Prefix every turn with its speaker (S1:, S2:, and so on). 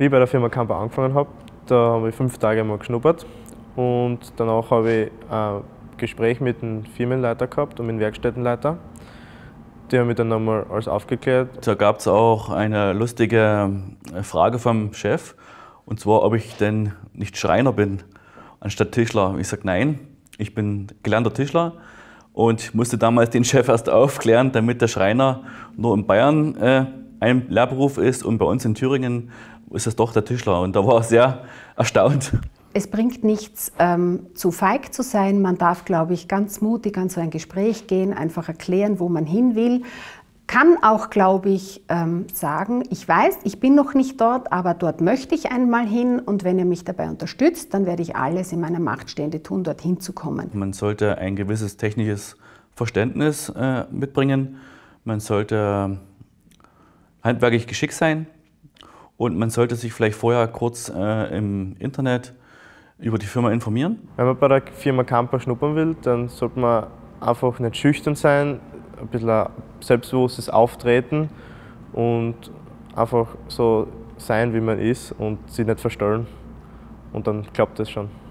S1: Wie ich bei der Firma Camper angefangen habe, da habe ich fünf Tage mal geschnuppert und danach habe ich ein äh, Gespräch mit dem Firmenleiter gehabt und mit dem Werkstättenleiter. Die haben mich dann nochmal alles aufgeklärt. Da gab es auch eine lustige äh, Frage vom Chef
S2: und zwar, ob ich denn nicht Schreiner bin anstatt Tischler. Ich sage nein, ich bin gelernter Tischler und musste damals den Chef erst aufklären, damit der Schreiner nur in Bayern äh, ein Lehrberuf ist und bei uns in Thüringen ist das doch der Tischler. Und da war er sehr erstaunt.
S3: Es bringt nichts, ähm, zu feig zu sein. Man darf, glaube ich, ganz mutig an so ein Gespräch gehen, einfach erklären, wo man hin will. Kann auch, glaube ich, ähm, sagen, ich weiß, ich bin noch nicht dort, aber dort möchte ich einmal hin und wenn ihr mich dabei unterstützt, dann werde ich alles in meiner Macht Stehende tun, dorthin zu kommen.
S2: Man sollte ein gewisses technisches Verständnis äh, mitbringen. Man sollte ähm, handwerklich geschickt sein. Und man sollte sich vielleicht
S1: vorher kurz äh, im Internet über die Firma informieren. Wenn man bei der Firma Camper schnuppern will, dann sollte man einfach nicht schüchtern sein, ein bisschen ein selbstbewusstes Auftreten und einfach so sein, wie man ist und sich nicht verstellen. Und dann klappt das schon.